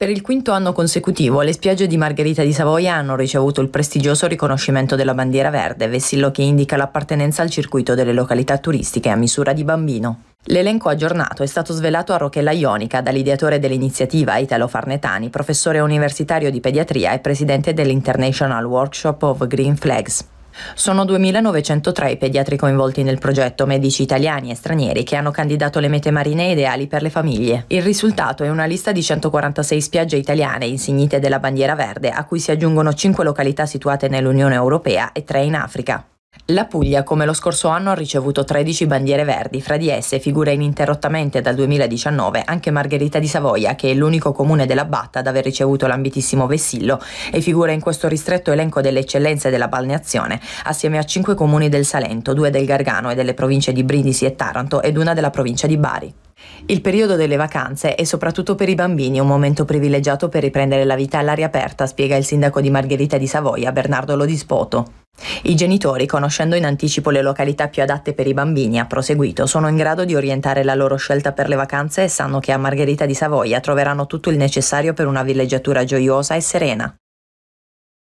Per il quinto anno consecutivo le spiagge di Margherita di Savoia hanno ricevuto il prestigioso riconoscimento della bandiera verde, vessillo che indica l'appartenenza al circuito delle località turistiche a misura di bambino. L'elenco aggiornato è stato svelato a Rochella Ionica dall'ideatore dell'iniziativa Italo Farnetani, professore universitario di pediatria e presidente dell'International Workshop of Green Flags. Sono 2.903 i pediatri coinvolti nel progetto, medici italiani e stranieri, che hanno candidato le mete marine ideali per le famiglie. Il risultato è una lista di 146 spiagge italiane insignite della bandiera verde, a cui si aggiungono 5 località situate nell'Unione Europea e 3 in Africa. La Puglia, come lo scorso anno, ha ricevuto 13 bandiere verdi, fra di esse figura ininterrottamente dal 2019 anche Margherita di Savoia, che è l'unico comune della Batta ad aver ricevuto l'ambitissimo vessillo e figura in questo ristretto elenco delle eccellenze della balneazione, assieme a 5 comuni del Salento, 2 del Gargano e delle province di Brindisi e Taranto ed una della provincia di Bari. Il periodo delle vacanze è soprattutto per i bambini un momento privilegiato per riprendere la vita all'aria aperta, spiega il sindaco di Margherita di Savoia, Bernardo Lodispoto. I genitori, conoscendo in anticipo le località più adatte per i bambini, ha proseguito, sono in grado di orientare la loro scelta per le vacanze e sanno che a Margherita di Savoia troveranno tutto il necessario per una villeggiatura gioiosa e serena.